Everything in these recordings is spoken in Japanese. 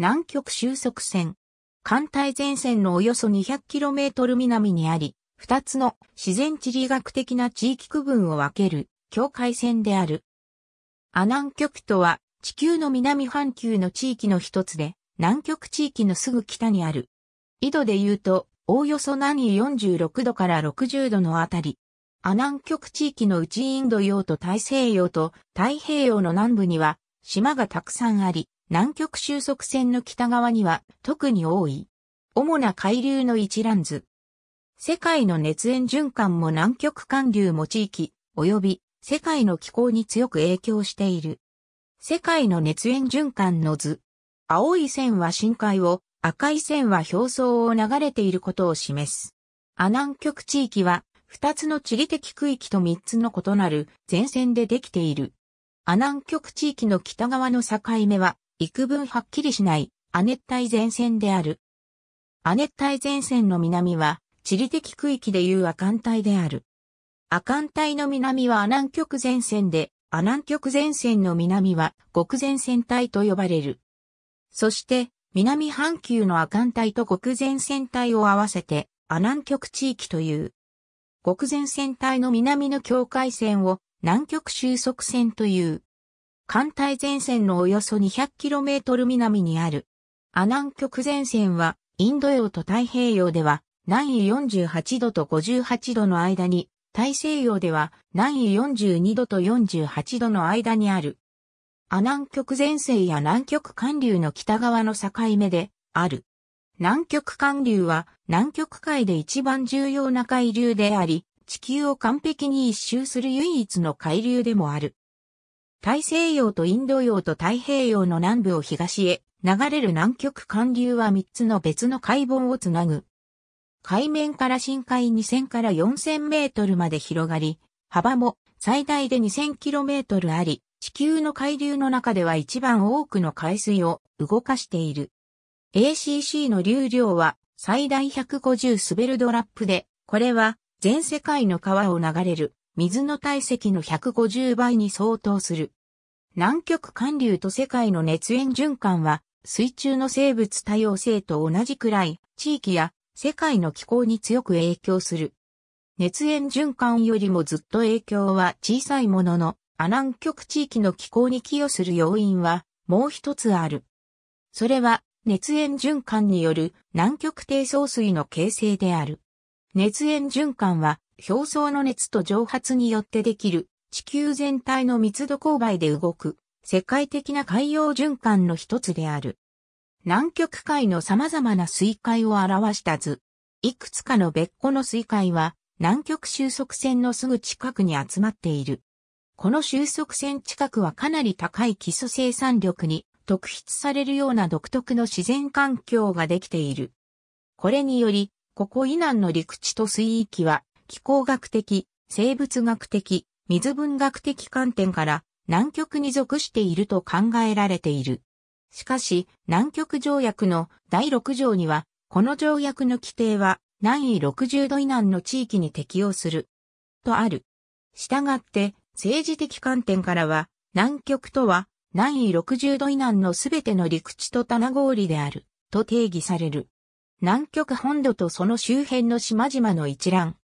南極収束線。艦隊前線のおよそ 200km 南にあり、二つの自然地理学的な地域区分を分ける境界線である。ア南極とは地球の南半球の地域の一つで、南極地域のすぐ北にある。緯度で言うと、おおよそ南46度から60度のあたり。ア南極地域のうちインド洋と大西洋と太平洋の南部には島がたくさんあり、南極収束線の北側には特に多い。主な海流の一覧図。世界の熱縁循環も南極寒流も地域、及び世界の気候に強く影響している。世界の熱縁循環の図。青い線は深海を、赤い線は表層を流れていることを示す。阿南極地域は、二つの地理的区域と三つの異なる前線でできている。阿南極地域の北側の境目は、幾分はっきりしない亜熱帯前線である。亜熱帯前線の南は地理的区域でいう亜寒帯である。亜寒帯の南は亜南極前線で、亜南極前線の南は極前線帯と呼ばれる。そして、南半球の亜寒帯と極前線帯を合わせて、亜南極地域という。極前線帯の南の境界線を南極収束線という。艦隊前線のおよそ 200km 南にある。ア南極前線は、インド洋と太平洋では、南緯48度と58度の間に、大西洋では南緯42度と48度の間にある。ア南極前線や南極寒流の北側の境目である。南極寒流は南極海で一番重要な海流であり、地球を完璧に一周する唯一の海流でもある。大西洋とインド洋と太平洋の南部を東へ流れる南極寒流は3つの別の海盆をつなぐ。海面から深海2000から4000メートルまで広がり、幅も最大で2000キロメートルあり、地球の海流の中では一番多くの海水を動かしている。ACC の流量は最大150スベルドラップで、これは全世界の川を流れる水の体積の150倍に相当する。南極寒流と世界の熱源循環は、水中の生物多様性と同じくらい、地域や世界の気候に強く影響する。熱源循環よりもずっと影響は小さいものの、亜南極地域の気候に寄与する要因は、もう一つある。それは、熱源循環による南極低層水の形成である。熱源循環は、表層の熱と蒸発によってできる地球全体の密度勾配で動く世界的な海洋循環の一つである。南極海の様々な水海を表した図。いくつかの別個の水海は南極収束線のすぐ近くに集まっている。この収束線近くはかなり高い基礎生産力に特筆されるような独特の自然環境ができている。これにより、ここ以南の陸地と水域は気候学的、生物学的、水文学的観点から南極に属していると考えられている。しかし、南極条約の第6条には、この条約の規定は南緯60度以南の地域に適用する。とある。したがって、政治的観点からは、南極とは南緯60度以南のすべての陸地と棚氷である、と定義される。南極本土とその周辺の島々の一覧、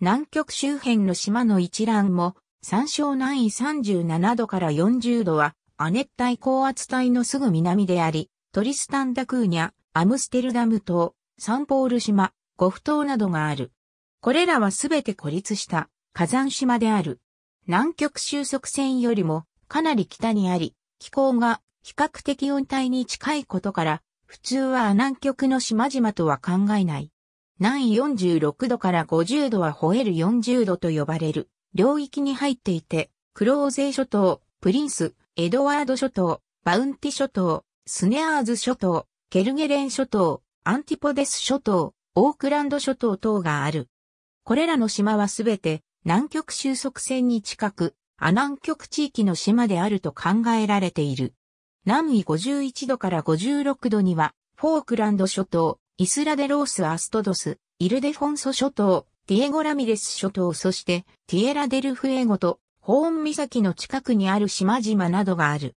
南極周辺の島の一覧も、山椒南緯37度から40度は、亜熱帯高圧帯のすぐ南であり、トリスタンダクーニャ、アムステルダム島、サンポール島、ゴフ島などがある。これらはすべて孤立した火山島である。南極収束線よりもかなり北にあり、気候が比較的温帯に近いことから、普通は南極の島々とは考えない。南緯46度から50度はホエル40度と呼ばれる領域に入っていて、クローゼ諸島、プリンス、エドワード諸島、バウンティ諸島、スネアーズ諸島、ケルゲレン諸島、アンティポデス諸島、オークランド諸島等がある。これらの島はすべて南極収束線に近く、ア南極地域の島であると考えられている。南緯51度から56度には、フォークランド諸島、イスラデロース・アストドス、イルデフォンソ諸島、ディエゴ・ラミレス諸島そしてティエラ・デル・フエゴとホーン岬の近くにある島々などがある。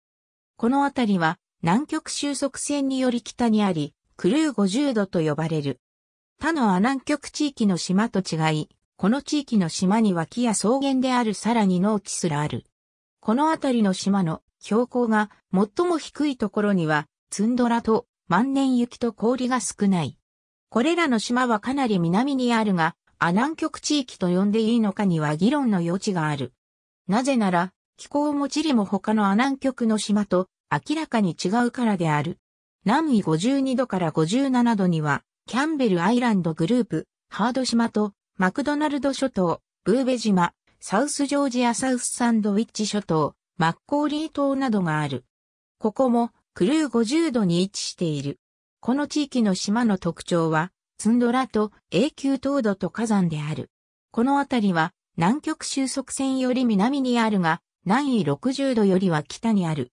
この辺りは南極収束線により北にあり、クルー50度と呼ばれる。他のア南極地域の島と違い、この地域の島に脇や草原であるさらに農地すらある。この辺りの島の標高が最も低いところにはツンドラと万年雪と氷が少ない。これらの島はかなり南にあるが、阿南極地域と呼んでいいのかには議論の余地がある。なぜなら、気候も地理も他の阿南極の島と明らかに違うからである。南緯52度から57度には、キャンベルアイランドグループ、ハード島と、マクドナルド諸島、ブーベ島、サウスジョージアサウスサンドウィッチ諸島、マッコーリー島などがある。ここもクルー50度に位置している。この地域の島の特徴は、ツンドラと永久凍土と火山である。この辺りは、南極収束線より南にあるが、南緯60度よりは北にある。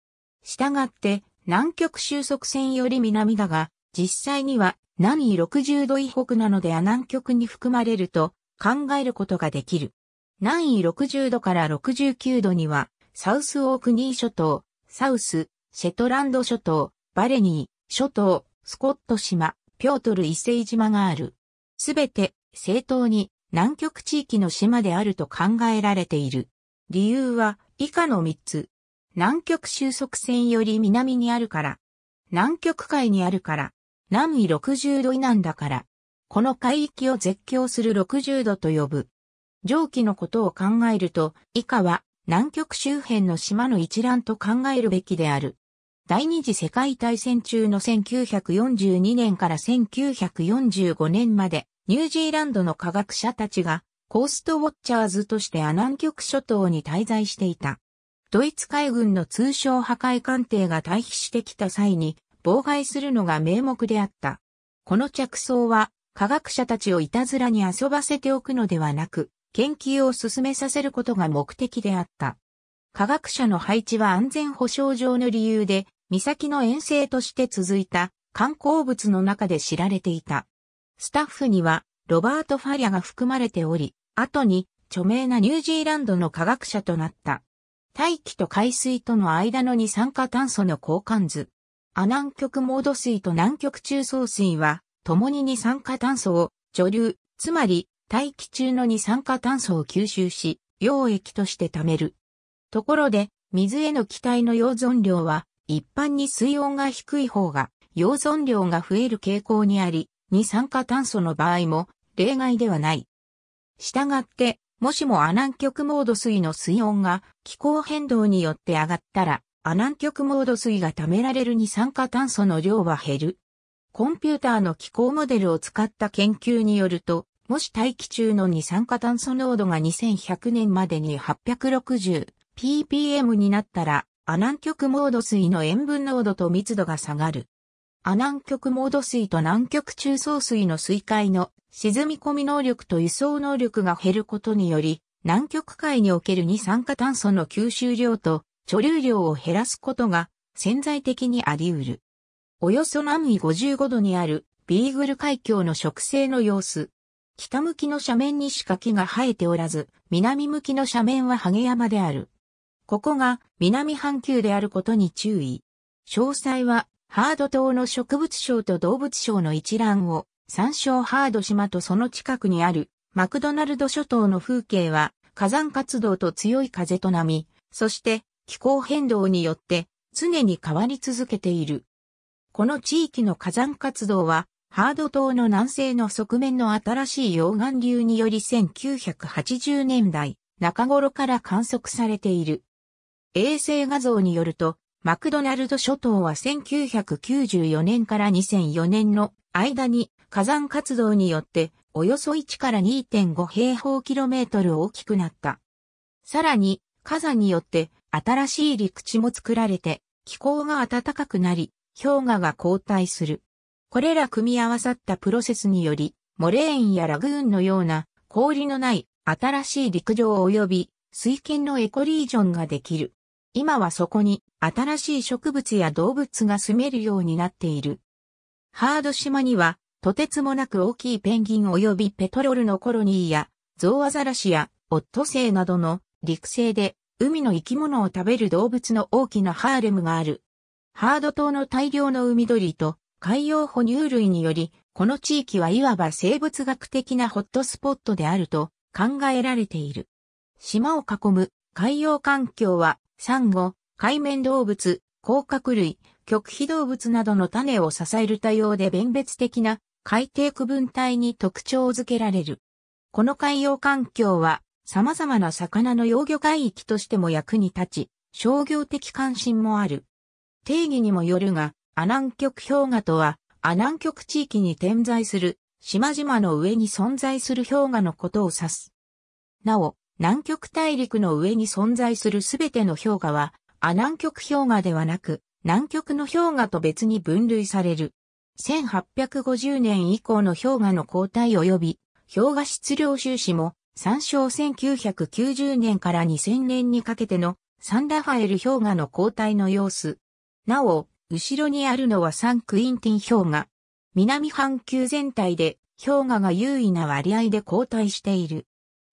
したがって、南極収束線より南だが、実際には南緯60度以北なので南極に含まれると考えることができる。南緯60度から69度には、サウスオークニー諸島、サウス、シェトランド諸島、バレニー、諸島、スコット島、ピョートル一世島がある。すべて正当に南極地域の島であると考えられている。理由は以下の3つ。南極収束線より南にあるから。南極海にあるから。南緯60度以南だから。この海域を絶叫する60度と呼ぶ。上記のことを考えると、以下は南極周辺の島の一覧と考えるべきである。第二次世界大戦中の1942年から1945年まで、ニュージーランドの科学者たちが、コーストウォッチャーズとしてアナン極諸島に滞在していた。ドイツ海軍の通称破壊艦艇が退避してきた際に、妨害するのが名目であった。この着想は、科学者たちをいたずらに遊ばせておくのではなく、研究を進めさせることが目的であった。科学者の配置は安全保障上の理由で岬の遠征として続いた観光物の中で知られていた。スタッフにはロバート・ファリアが含まれており、後に著名なニュージーランドの科学者となった。大気と海水との間の二酸化炭素の交換図。亜南極モード水と南極中層水は、共に二酸化炭素を貯流、つまり大気中の二酸化炭素を吸収し、溶液として貯める。ところで、水への気体の溶存量は一般に水温が低い方が、溶存量が増える傾向にあり、二酸化炭素の場合も例外ではない。したがって、もしもアナン極モード水の水温が気候変動によって上がったら、アナン極モード水が貯められる二酸化炭素の量は減る。コンピューターの気候モデルを使った研究によると、もし大気中の二酸化炭素濃度が2100年までに 860ppm になったら、阿南極モード水の塩分濃度と密度が下がる。阿南極モード水と南極中層水の水海の沈み込み能力と輸送能力が減ることにより、南極海における二酸化炭素の吸収量と貯留量を減らすことが潜在的にあり得る。およそ南緯55度にあるビーグル海峡の植生の様子。北向きの斜面にしか木が生えておらず、南向きの斜面はハゲ山である。ここが南半球であることに注意。詳細は、ハード島の植物省と動物省の一覧を、参照ハード島とその近くにある、マクドナルド諸島の風景は、火山活動と強い風と波、そして気候変動によって常に変わり続けている。この地域の火山活動は、ハード島の南西の側面の新しい溶岩流により1980年代中頃から観測されている。衛星画像によると、マクドナルド諸島は1994年から2004年の間に火山活動によっておよそ1から2.5平方キロメートル大きくなった。さらに火山によって新しい陸地も作られて気候が暖かくなり氷河が後退する。これら組み合わさったプロセスによりモレーンやラグーンのような氷のない新しい陸上及び水圏のエコリージョンができる。今はそこに新しい植物や動物が住めるようになっている。ハード島には、とてつもなく大きいペンギン及びペトロルのコロニーや、ゾウアザラシや、オットセイなどの陸生で海の生き物を食べる動物の大きなハーレムがある。ハード島の大量の海鳥と海洋哺乳類により、この地域はいわば生物学的なホットスポットであると考えられている。島を囲む海洋環境はサンゴ、海面動物、甲殻類、極秘動物などの種を支える多様で弁別的な海底区分体に特徴づけられる。この海洋環境は様々な魚の養魚海域としても役に立ち、商業的関心もある。定義にもよるが、阿南極氷河とは、ア南極地域に点在する島々の上に存在する氷河のことを指す。なお、南極大陸の上に存在するすべての氷河は、ア南極氷河ではなく、南極の氷河と別に分類される。1850年以降の氷河の交代及び、氷河質量収支も、参照1990年から2000年にかけてのサンラファエル氷河の交代の様子。なお、後ろにあるのはサンクインティン氷河。南半球全体で氷河が優位な割合で後退している。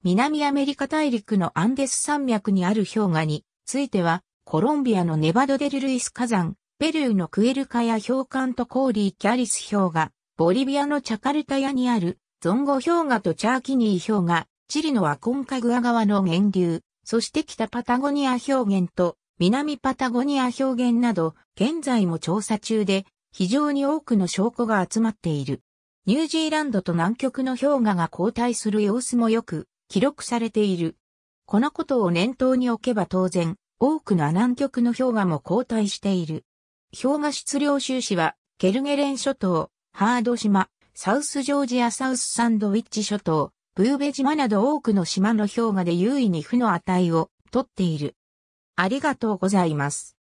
南アメリカ大陸のアンデス山脈にある氷河については、コロンビアのネバドデルルイス火山、ペルーのクエルカや氷管とコーリー・キャリス氷河、ボリビアのチャカルタヤにあるゾンゴ氷河とチャーキニー氷河、チリのアコンカグア川の源流、そして北パタゴニア表現と南パタゴニア表現など、現在も調査中で、非常に多くの証拠が集まっている。ニュージーランドと南極の氷河が交代する様子もよく記録されている。このことを念頭に置けば当然、多くの南極の氷河も後退している。氷河質量収支は、ケルゲレン諸島、ハード島、サウスジョージアサウスサンドウィッチ諸島、ブーベ島など多くの島の氷河で優位に負の値を取っている。ありがとうございます。